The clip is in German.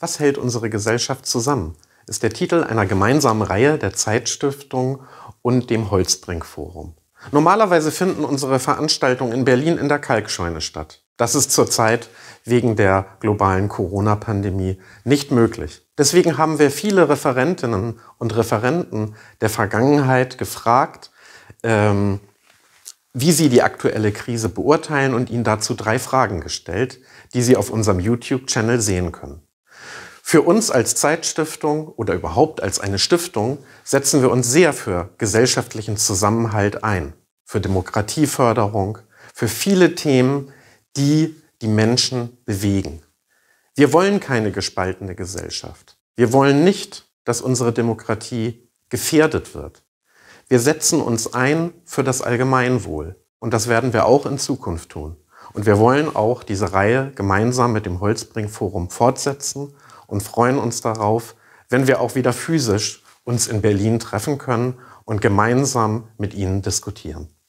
Was hält unsere Gesellschaft zusammen? ist der Titel einer gemeinsamen Reihe der Zeitstiftung und dem holzbrink Normalerweise finden unsere Veranstaltungen in Berlin in der Kalkscheune statt. Das ist zurzeit wegen der globalen Corona-Pandemie nicht möglich. Deswegen haben wir viele Referentinnen und Referenten der Vergangenheit gefragt, ähm, wie sie die aktuelle Krise beurteilen und ihnen dazu drei Fragen gestellt, die sie auf unserem YouTube-Channel sehen können. Für uns als Zeitstiftung oder überhaupt als eine Stiftung setzen wir uns sehr für gesellschaftlichen Zusammenhalt ein, für Demokratieförderung, für viele Themen, die die Menschen bewegen. Wir wollen keine gespaltene Gesellschaft. Wir wollen nicht, dass unsere Demokratie gefährdet wird. Wir setzen uns ein für das Allgemeinwohl und das werden wir auch in Zukunft tun. Und wir wollen auch diese Reihe gemeinsam mit dem Holzbring Forum fortsetzen und freuen uns darauf, wenn wir auch wieder physisch uns in Berlin treffen können und gemeinsam mit Ihnen diskutieren.